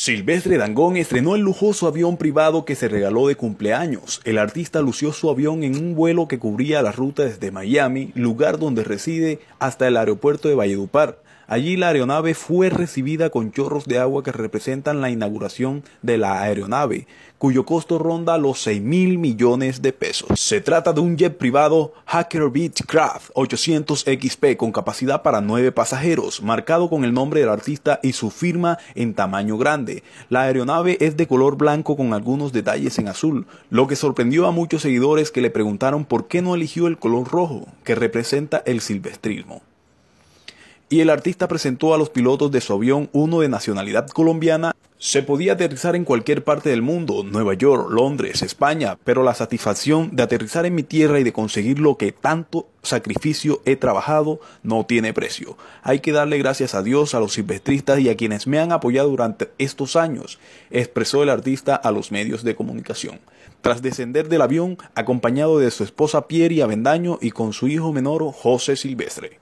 Silvestre Dangón estrenó el lujoso avión privado que se regaló de cumpleaños. El artista lució su avión en un vuelo que cubría la ruta desde Miami, lugar donde reside, hasta el aeropuerto de Valledupar. Allí la aeronave fue recibida con chorros de agua que representan la inauguración de la aeronave, cuyo costo ronda los 6 mil millones de pesos. Se trata de un jet privado Hacker Beechcraft 800 XP con capacidad para 9 pasajeros, marcado con el nombre del artista y su firma en tamaño grande. La aeronave es de color blanco con algunos detalles en azul, lo que sorprendió a muchos seguidores que le preguntaron por qué no eligió el color rojo, que representa el silvestrismo y el artista presentó a los pilotos de su avión, uno de nacionalidad colombiana. Se podía aterrizar en cualquier parte del mundo, Nueva York, Londres, España, pero la satisfacción de aterrizar en mi tierra y de conseguir lo que tanto sacrificio he trabajado no tiene precio. Hay que darle gracias a Dios, a los silvestristas y a quienes me han apoyado durante estos años, expresó el artista a los medios de comunicación. Tras descender del avión, acompañado de su esposa Pieri Avendaño y con su hijo menor José Silvestre.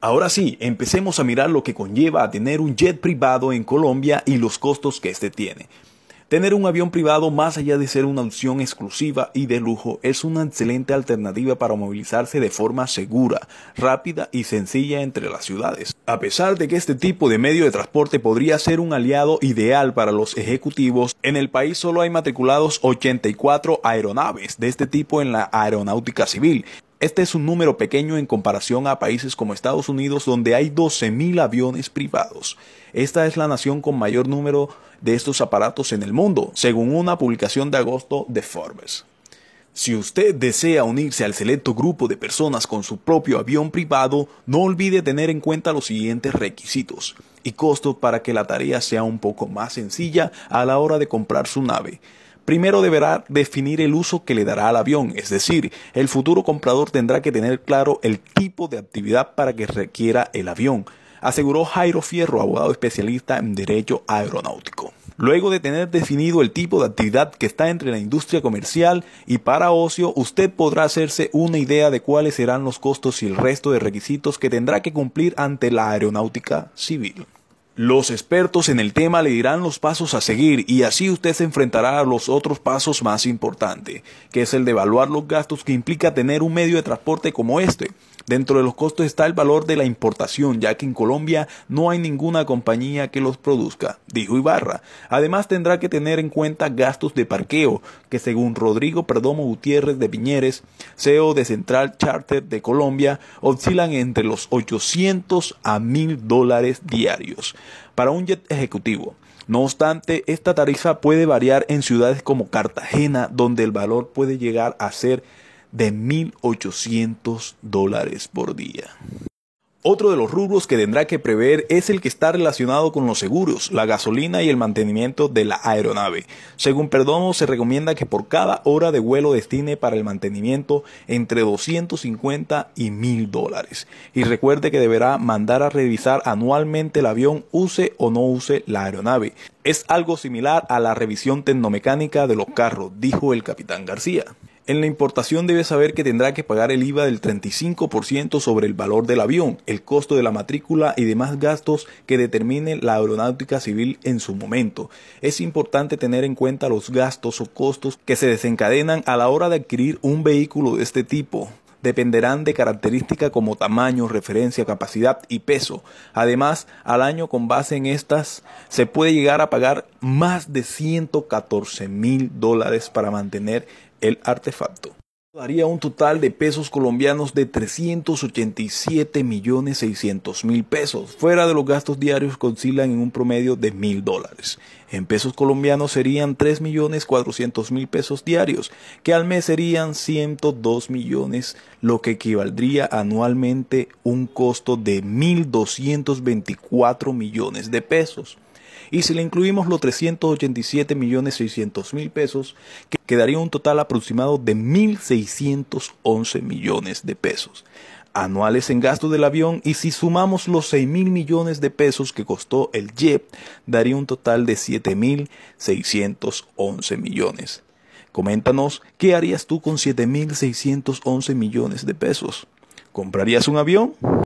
Ahora sí, empecemos a mirar lo que conlleva a tener un jet privado en Colombia y los costos que éste tiene. Tener un avión privado, más allá de ser una opción exclusiva y de lujo, es una excelente alternativa para movilizarse de forma segura, rápida y sencilla entre las ciudades. A pesar de que este tipo de medio de transporte podría ser un aliado ideal para los ejecutivos, en el país solo hay matriculados 84 aeronaves de este tipo en la aeronáutica civil, este es un número pequeño en comparación a países como Estados Unidos, donde hay 12.000 aviones privados. Esta es la nación con mayor número de estos aparatos en el mundo, según una publicación de agosto de Forbes. Si usted desea unirse al selecto grupo de personas con su propio avión privado, no olvide tener en cuenta los siguientes requisitos y costos para que la tarea sea un poco más sencilla a la hora de comprar su nave primero deberá definir el uso que le dará al avión, es decir, el futuro comprador tendrá que tener claro el tipo de actividad para que requiera el avión, aseguró Jairo Fierro, abogado especialista en derecho aeronáutico. Luego de tener definido el tipo de actividad que está entre la industria comercial y para ocio, usted podrá hacerse una idea de cuáles serán los costos y el resto de requisitos que tendrá que cumplir ante la aeronáutica civil. Los expertos en el tema le dirán los pasos a seguir y así usted se enfrentará a los otros pasos más importantes, que es el de evaluar los gastos que implica tener un medio de transporte como este. Dentro de los costos está el valor de la importación, ya que en Colombia no hay ninguna compañía que los produzca, dijo Ibarra. Además tendrá que tener en cuenta gastos de parqueo, que según Rodrigo Perdomo Gutiérrez de Piñeres, CEO de Central Charter de Colombia, oscilan entre los 800 a 1000 dólares diarios para un jet ejecutivo. No obstante, esta tarifa puede variar en ciudades como Cartagena, donde el valor puede llegar a ser de mil ochocientos dólares por día. Otro de los rubros que tendrá que prever es el que está relacionado con los seguros, la gasolina y el mantenimiento de la aeronave. Según Perdomo, se recomienda que por cada hora de vuelo destine para el mantenimiento entre 250 y 1000 dólares. Y recuerde que deberá mandar a revisar anualmente el avión, use o no use la aeronave. Es algo similar a la revisión tecnomecánica de los carros, dijo el capitán García. En la importación debe saber que tendrá que pagar el IVA del 35% sobre el valor del avión, el costo de la matrícula y demás gastos que determine la aeronáutica civil en su momento. Es importante tener en cuenta los gastos o costos que se desencadenan a la hora de adquirir un vehículo de este tipo dependerán de características como tamaño, referencia, capacidad y peso. Además, al año con base en estas, se puede llegar a pagar más de 114 mil dólares para mantener el artefacto. Daría un total de pesos colombianos de 387 millones 600 mil pesos, fuera de los gastos diarios concilan en un promedio de mil dólares. En pesos colombianos serían 3.400.000 millones mil pesos diarios, que al mes serían 102 millones, lo que equivaldría anualmente un costo de 1.224 millones de pesos. Y si le incluimos los 387,600,000 pesos, quedaría un total aproximado de 1.611 millones de pesos anuales en gasto del avión y si sumamos los $6.000 mil millones de pesos que costó el JEP, daría un total de 7.611 millones. Coméntanos, ¿qué harías tú con 7.611 millones de pesos? ¿Comprarías un avión?